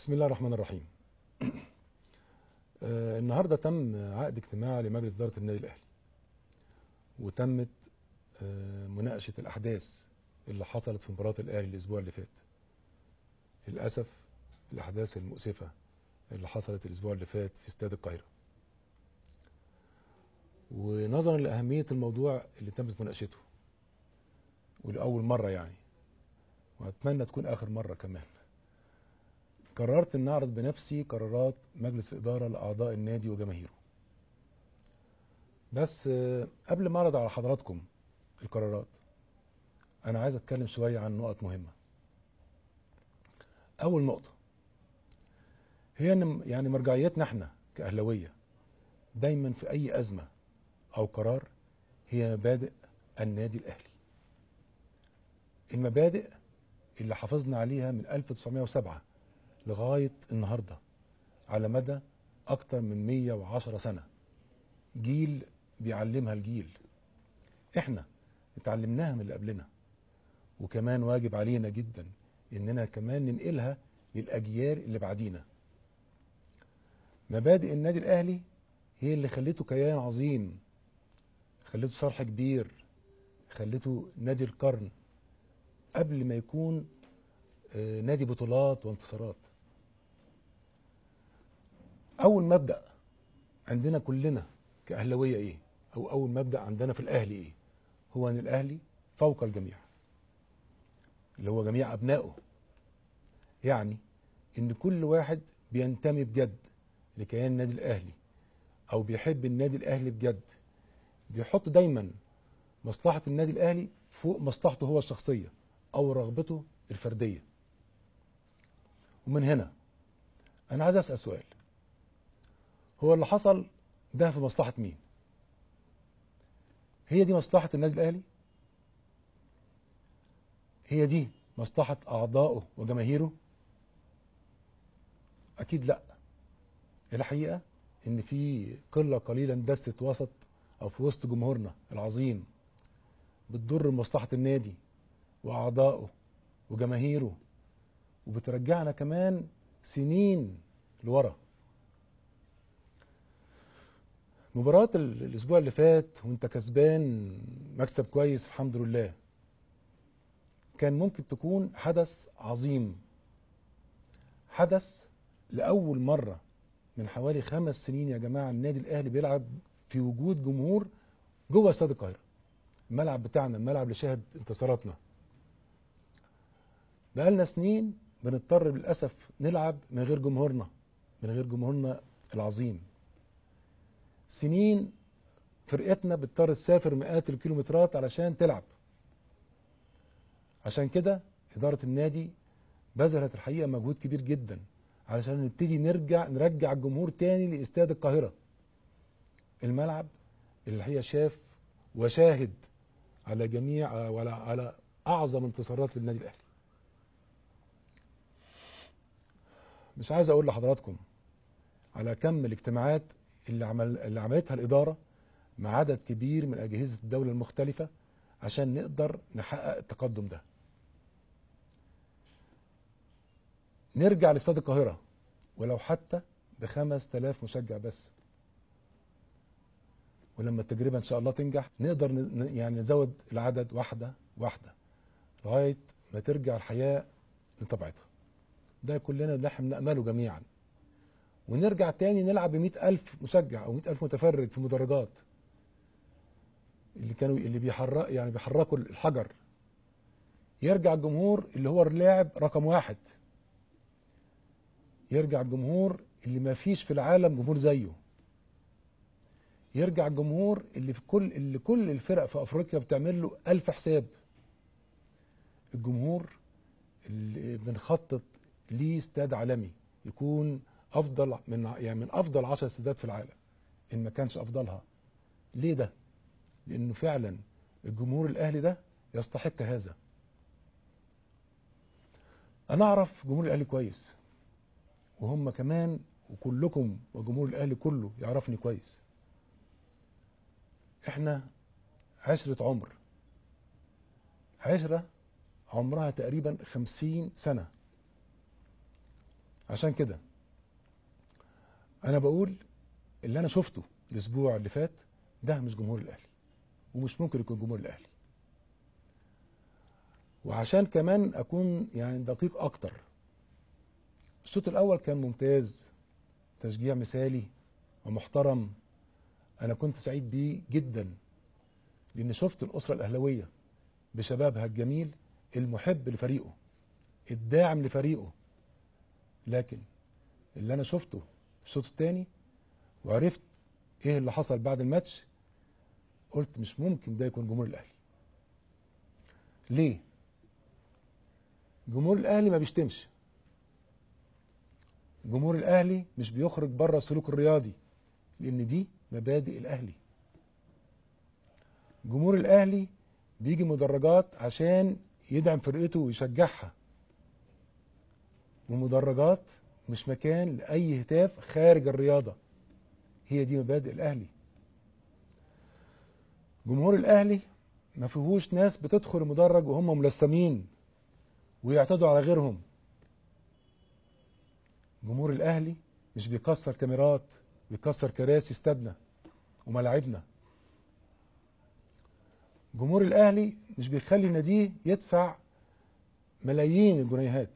بسم الله الرحمن الرحيم آه، النهارده تم عقد اجتماع لمجلس اداره النادي الاهلي وتمت آه، مناقشه الاحداث اللي حصلت في مباراه الاهلي الاسبوع اللي فات للاسف الاحداث المؤسفه اللي حصلت الاسبوع اللي فات في استاد القاهره ونظرا لاهميه الموضوع اللي تمت مناقشته ولاول مره يعني واتمنى تكون اخر مره كمان قررت ان اعرض بنفسي قرارات مجلس اداره لاعضاء النادي وجماهيره بس قبل ما اعرض على حضراتكم القرارات انا عايز اتكلم شويه عن نقط مهمه اول نقطه هي ان يعني مرجعيتنا احنا كاهلاويه دايما في اي ازمه او قرار هي مبادئ النادي الاهلي المبادئ اللي حافظنا عليها من 1907 لغاية النهاردة على مدى أكتر من 110 سنة جيل بيعلمها الجيل احنا اتعلمناها من اللي قبلنا وكمان واجب علينا جدا اننا كمان ننقلها للاجيال اللي بعدينا مبادئ النادي الاهلي هي اللي خلته كيان عظيم خلته صرح كبير خلته نادي القرن قبل ما يكون آه، نادي بطولات وانتصارات اول مبدا عندنا كلنا كاهلاويه ايه او اول مبدا عندنا في الاهلي ايه هو ان الاهلي فوق الجميع اللي هو جميع ابنائه يعني ان كل واحد بينتمي بجد لكيان النادي الاهلي او بيحب النادي الاهلي بجد بيحط دايما مصلحه النادي الاهلي فوق مصلحته هو الشخصيه او رغبته الفرديه ومن هنا انا عايز اسال سؤال هو اللي حصل ده في مصلحة مين هي دي مصلحة النادي الأهلي هي دي مصلحة أعضائه وجماهيره أكيد لأ الحقيقة إن في قلة قليلا دست وسط أو في وسط جمهورنا العظيم بتضر مصلحة النادي وأعضائه وجماهيره وبترجعنا كمان سنين لورا مباراة الأسبوع اللي فات وأنت كسبان مكسب كويس الحمد لله كان ممكن تكون حدث عظيم حدث لأول مرة من حوالي خمس سنين يا جماعة النادي الأهلي بيلعب في وجود جمهور جوه استاد القاهرة الملعب بتاعنا الملعب اللي شهد انتصاراتنا بقالنا سنين بنضطر للأسف نلعب من غير جمهورنا من غير جمهورنا العظيم سنين فرقتنا بتضطر تسافر مئات الكيلومترات علشان تلعب عشان كده إدارة النادي بذلت الحقيقة مجهود كبير جدا علشان نبتدي نرجع نرجع الجمهور تاني لاستاد القاهرة الملعب اللي الحقيقة شاف وشاهد على جميع ولا على أعظم انتصارات للنادي الأهلي مش عايز أقول لحضراتكم على كم الاجتماعات اللي, عمل اللي عملتها الإدارة مع عدد كبير من أجهزة الدولة المختلفة عشان نقدر نحقق التقدم ده نرجع لاستاد القاهرة ولو حتى ب 5000 مشجع بس ولما التجربة إن شاء الله تنجح نقدر يعني نزود العدد واحدة واحدة لغاية ما ترجع الحياة لطبيعتها ده كلنا اللي احنا بنأمله جميعاً ونرجع تاني نلعب ب ألف مشجع أو ألف متفرج في مدرجات اللي كانوا اللي بيحرق يعني بيحركوا الحجر يرجع الجمهور اللي هو اللاعب رقم واحد يرجع الجمهور اللي ما فيش في العالم جمهور زيه يرجع الجمهور اللي في كل اللي كل الفرق في افريقيا بتعمل له 1000 حساب الجمهور اللي بنخطط ليه استاد عالمي يكون افضل من يعني من افضل 10 سداد في العالم ان ما كانش افضلها ليه ده لانه فعلا الجمهور الاهلي ده يستحق هذا انا اعرف جمهور الاهلي كويس وهم كمان وكلكم وجمهور الاهلي كله يعرفني كويس احنا عشرة عمر عشرة عمرها تقريبا خمسين سنة عشان كده انا بقول اللي انا شفته الاسبوع اللي فات ده مش جمهور الاهلي ومش ممكن يكون جمهور الاهلي وعشان كمان اكون يعني دقيق اكتر الشوط الاول كان ممتاز تشجيع مثالي ومحترم انا كنت سعيد بيه جدا لان شفت الاسره الاهلاويه بشبابها الجميل المحب لفريقه الداعم لفريقه لكن اللي انا شفته الشوط الثاني وعرفت ايه اللي حصل بعد الماتش قلت مش ممكن ده يكون جمهور الاهلي ليه جمهور الاهلي ما بيشتمش جمهور الاهلي مش بيخرج بره السلوك الرياضي لان دي مبادئ الاهلي جمهور الاهلي بيجي مدرجات عشان يدعم فرقته ويشجعها ومدرجات مش مكان لأي هتاف خارج الرياضة هي دي مبادئ الأهلي جمهور الأهلي ما فيهوش ناس بتدخل المدرج وهم ملثمين ويعتدوا على غيرهم جمهور الأهلي مش بيكسر كاميرات بيكسر كراسي استادنا وملاعبنا جمهور الأهلي مش بيخلي ناديه يدفع ملايين الجنيهات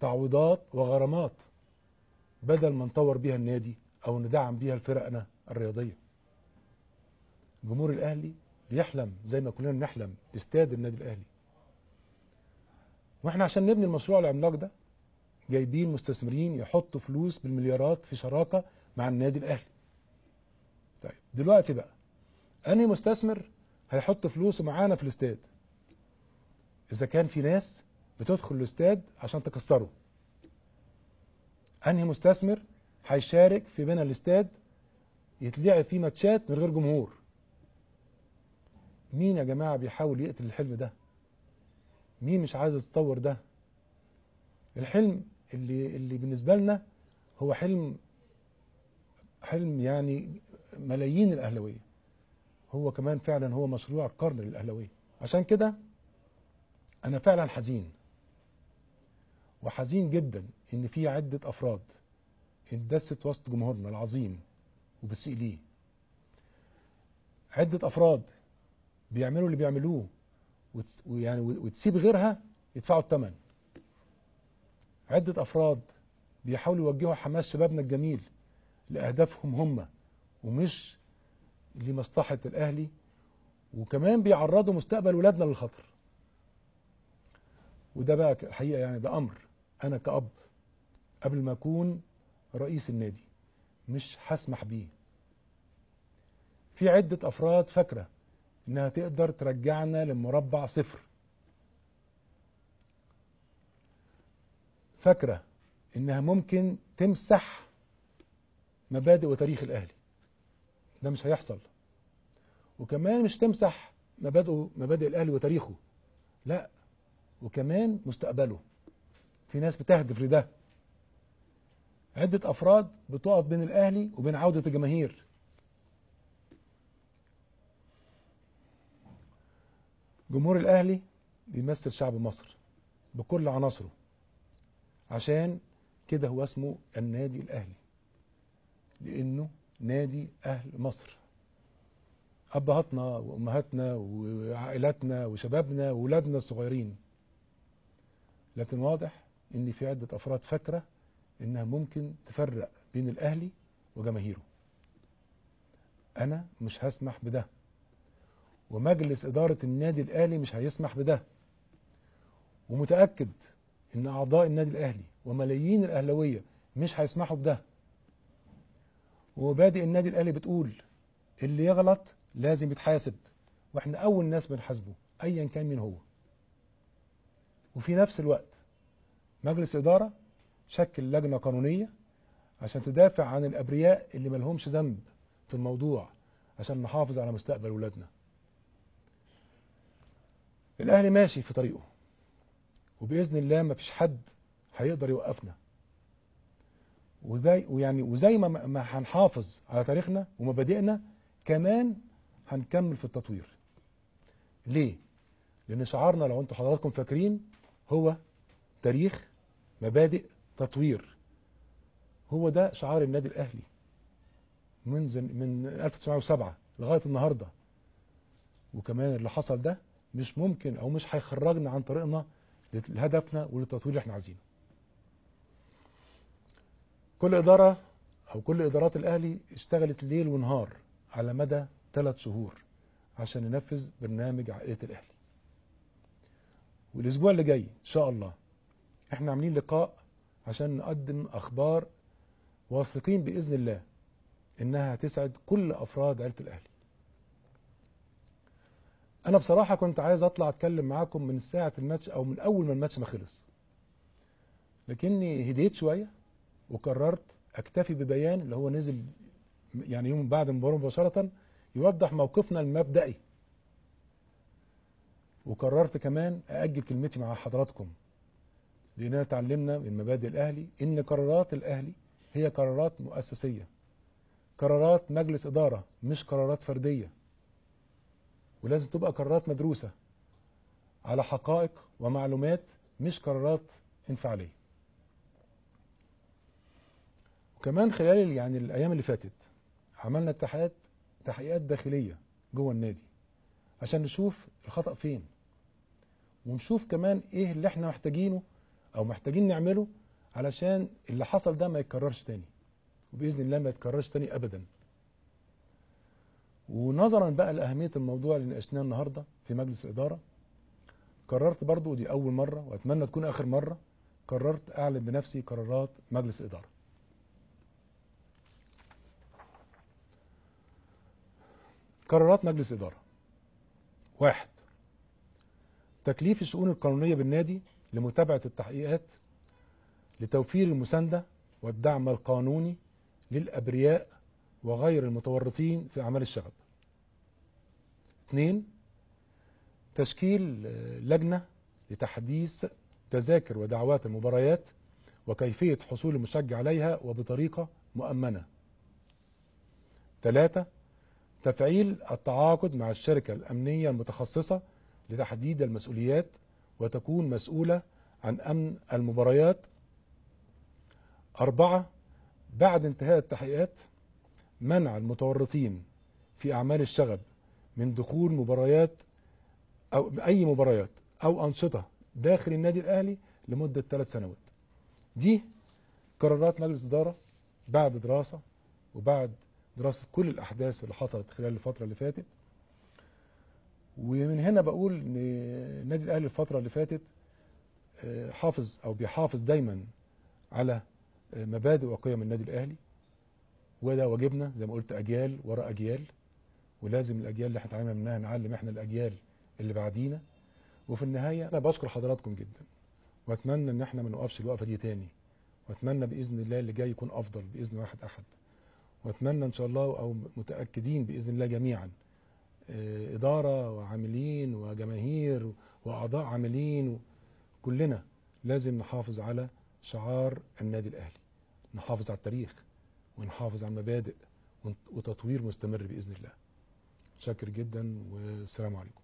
تعويضات وغرامات بدل ما نطور بيها النادي او ندعم بيها فرقنا الرياضيه جمهور الاهلي بيحلم زي ما كلنا بنحلم باستاد النادي الاهلي واحنا عشان نبني المشروع العملاق ده جايبين مستثمرين يحطوا فلوس بالمليارات في شراكه مع النادي الاهلي طيب دلوقتي بقى انهي مستثمر هيحط فلوسه معانا في الاستاد اذا كان في ناس بتدخل الاستاد عشان تكسره انهي مستثمر هيشارك في بناء الاستاد يتلعب فيه ماتشات من غير جمهور مين يا جماعه بيحاول يقتل الحلم ده مين مش عايز يتطور ده الحلم اللي اللي بالنسبه لنا هو حلم حلم يعني ملايين الاهلاويه هو كمان فعلا هو مشروع قرن للاهلاويه عشان كده انا فعلا حزين وحزين جدا ان في عده افراد اندست وسط جمهورنا العظيم وبسيء ليه عده افراد بيعملوا اللي بيعملوه ويعني وتسيب غيرها يدفعوا الثمن عده افراد بيحاولوا يوجهوا حماس شبابنا الجميل لاهدافهم هم ومش لمصلحه الاهلي وكمان بيعرضوا مستقبل ولادنا للخطر وده بقى الحقيقه يعني ده امر انا كأب قبل ما اكون رئيس النادي مش هسمح بيه في عدة افراد فاكرة انها تقدر ترجعنا للمربع صفر فاكرة انها ممكن تمسح مبادئ وتاريخ الاهلي ده مش هيحصل وكمان مش تمسح مبادئه مبادئ الاهلي وتاريخه لا وكمان مستقبله في ناس بتهدف لده عدة أفراد بتقف بين الأهلي وبين عودة الجماهير جمهور الأهلي بيمثل شعب مصر بكل عناصره عشان كده هو اسمه النادي الأهلي لأنه نادي أهل مصر أبهاتنا وأمهاتنا وعائلاتنا وشبابنا وولادنا الصغيرين لكن واضح ان في عده افراد فاكره انها ممكن تفرق بين الاهلي وجماهيره انا مش هسمح بده ومجلس اداره النادي الاهلي مش هيسمح بده ومتاكد ان اعضاء النادي الاهلي وملايين الاهلاويه مش هيسمحوا بده ومبادئ النادي الاهلي بتقول اللي يغلط لازم يتحاسب واحنا اول ناس بنحاسبه ايا كان مين هو وفي نفس الوقت مجلس إدارة شكل لجنة قانونية عشان تدافع عن الأبرياء اللي ما لهمش ذنب في الموضوع عشان نحافظ على مستقبل ولادنا الأهلي ماشي في طريقه وبإذن الله ما فيش حد هيقدر يوقفنا وزي ويعني وزي ما ما هنحافظ على تاريخنا ومبادئنا كمان هنكمل في التطوير ليه لان شعارنا لو انتم حضراتكم فاكرين هو تاريخ مبادئ تطوير هو ده شعار النادي الاهلي من زم... من 1907 لغايه النهارده وكمان اللي حصل ده مش ممكن او مش هيخرجنا عن طريقنا لهدفنا وللتطوير اللي احنا عايزينه كل اداره او كل ادارات الاهلي اشتغلت ليل ونهار على مدى ثلاث شهور عشان ننفذ برنامج عائله الاهلي والاسبوع اللي جاي ان شاء الله احنا عاملين لقاء عشان نقدم اخبار واثقين باذن الله انها تسعد كل افراد عيله الاهلي انا بصراحه كنت عايز اطلع اتكلم معاكم من ساعه الماتش او من اول ما الماتش ما خلص لكني هديت شويه وقررت اكتفي ببيان اللي هو نزل يعني يوم بعد المباراه مباشره يوضح موقفنا المبدئي وقررت كمان ااجل كلمتي مع حضراتكم لأننا تعلمنا من مبادئ الأهلي إن قرارات الأهلي هي قرارات مؤسسية قرارات مجلس إدارة مش قرارات فردية ولازم تبقى قرارات مدروسة على حقائق ومعلومات مش قرارات انفعالية وكمان خلال يعني الأيام اللي فاتت عملنا اتحاد تحقيقات داخلية جوه النادي عشان نشوف الخطأ فين ونشوف كمان ايه اللي احنا محتاجينه او محتاجين نعمله علشان اللي حصل ده ما يتكررش تاني وباذن الله ما يتكررش تاني ابدا ونظرا بقى لاهميه الموضوع اللي ناقشناه النهارده في مجلس الاداره قررت برضو ودي اول مره واتمنى تكون اخر مره قررت اعلن بنفسي قرارات مجلس اداره قرارات مجلس اداره واحد تكليف الشؤون القانونيه بالنادي لمتابعة التحقيقات لتوفير المساندة والدعم القانوني للأبرياء وغير المتورطين في أعمال الشغب اثنين تشكيل آه، لجنة لتحديث تذاكر ودعوات المباريات وكيفية حصول المشجع عليها وبطريقة مؤمنة ثلاثة تفعيل التعاقد مع الشركة الأمنية المتخصصة لتحديد المسؤوليات وتكون مسؤولة عن أمن المباريات أربعة بعد انتهاء التحقيقات منع المتورطين في أعمال الشغب من دخول مباريات أو أي مباريات أو أنشطة داخل النادي الأهلي لمدة ثلاث سنوات دي قرارات مجلس إدارة بعد دراسة وبعد دراسة كل الأحداث اللي حصلت خلال الفترة اللي فاتت ومن هنا بقول ان النادي الاهلي الفتره اللي فاتت آه، حافظ او بيحافظ دايما على آه، مبادئ وقيم النادي الاهلي وده واجبنا زي ما قلت اجيال ورا اجيال ولازم الاجيال اللي هنتعلم منها نعلم احنا الاجيال اللي بعدينا وفي النهايه انا بشكر حضراتكم جدا واتمنى ان احنا ما نوقفش الوقفه دي تاني واتمنى باذن الله اللي جاي يكون افضل باذن واحد احد واتمنى ان شاء الله او متاكدين باذن الله جميعا آه، إدارة وعاملين وجماهير وأعضاء عاملين كلنا لازم نحافظ على شعار النادي الأهلي نحافظ على التاريخ ونحافظ على المبادئ وتطوير مستمر بإذن الله شكر جدا والسلام عليكم